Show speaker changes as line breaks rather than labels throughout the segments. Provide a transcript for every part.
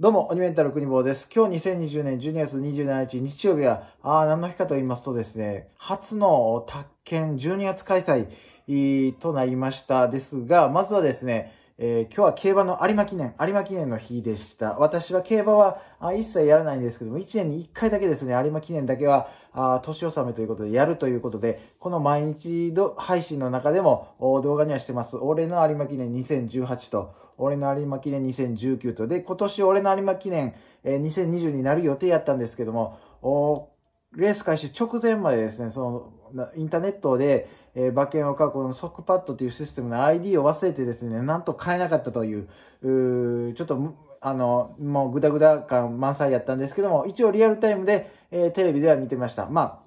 どうも、オニメンタル国坊です。今日2020年12月27日日曜日は、ああ、何の日かと言いますとですね、初の宅建12月開催となりましたですが、まずはですね、えー、今日は競馬の有馬記念、有馬記念の日でした。私は競馬はあ一切やらないんですけども、1年に1回だけですね、有馬記念だけは、あ年納めということでやるということで、この毎日配信の中でも動画にはしてます。俺の有馬記念2018と、俺の有馬記念2019と、で、今年俺の有馬記念、えー、2020になる予定やったんですけども、レース開始直前までですね、その、インターネットで、えー、馬券を買うこのソクパッドというシステムの ID を忘れてですね、なんと買えなかったという、うちょっと、あの、もうグダグダ感満載やったんですけども、一応リアルタイムで、えー、テレビでは見てました。ま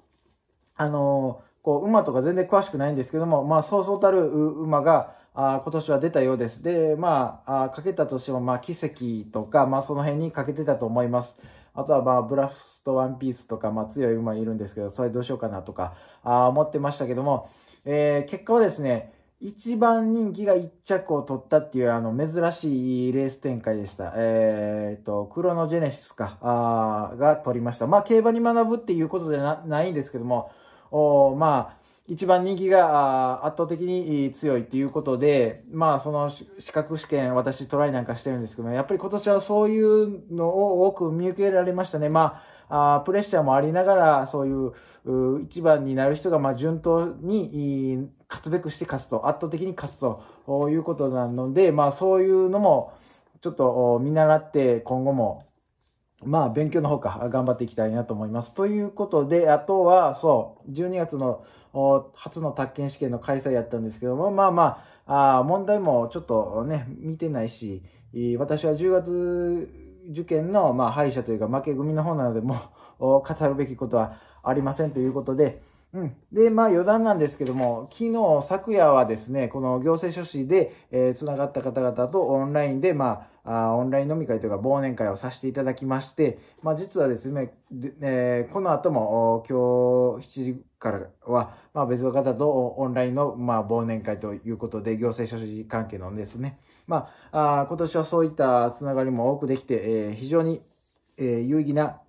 あ、あのー、こう、馬とか全然詳しくないんですけども、まあ、そうそうたる馬が、あ今年は出たようです。で、まあ、あかけたとしても、まあ、奇跡とか、まあ、その辺にかけてたと思います。あとは、まあ、ブラフスとワンピースとか、まあ、強い馬いるんですけど、それどうしようかなとか、あ思ってましたけども、えー、結果はですね、一番人気が1着を取ったっていう、あの、珍しいレース展開でした。えー、っと、クロノジェネシスか、あが取りました。まあ、競馬に学ぶっていうことでなないんですけども、おまあ、一番人気が圧倒的に強いっていうことで、まあその資格試験、私トライなんかしてるんですけど、も、やっぱり今年はそういうのを多く見受けられましたね。まあ、あプレッシャーもありながら、そういう一番になる人が、まあ順当に勝つべくして勝つと、圧倒的に勝つということなので、まあそういうのも、ちょっと見習って今後もまあ、勉強の方か、頑張っていきたいなと思います。ということで、あとは、そう、12月の、初の宅建試験の開催やったんですけども、まあまあ、あ問題もちょっとね、見てないし、私は10月受験の、まあ、敗者というか、負け組の方なので、もう、語るべきことはありませんということで、うん。で、まあ余談なんですけども、昨日、昨夜はですね、この行政書士で、えー、繋がった方々とオンラインで、まあ、あオンライン飲み会というか忘年会をさせていただきまして、まあ、実はですね、えー、この後も今日7時からは、まあ、別の方とオンラインの、まあ、忘年会ということで、行政書士関係のですね、まあ、あ今年はそういったつながりも多くできて、えー、非常に、えー、有意義な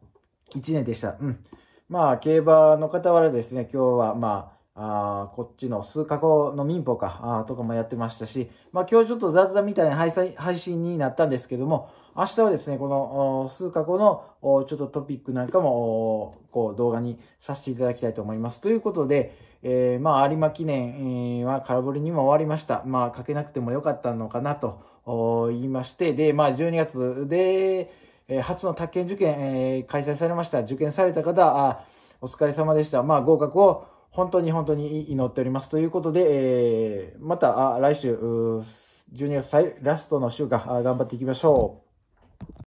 1年でした。うん。まあ、競馬の傍らですね、今日は、まあ、あこっちの数カ国の民法か、あとかもやってましたし、まあ今日ちょっと雑談みたいな配配信になったんですけども、明日はですね、この数カ国のちょっとトピックなんかも、こう動画にさせていただきたいと思います。ということで、えー、まあ有馬記念は空振りにも終わりました。まあけなくてもよかったのかなと言いまして、で、まあ12月で、え初の宅建受験、え開催されました。受験された方、あお疲れ様でした。まあ合格を本当に本当に祈っております。ということで、えー、また、来週、12月ラストの週間頑張っていきましょう。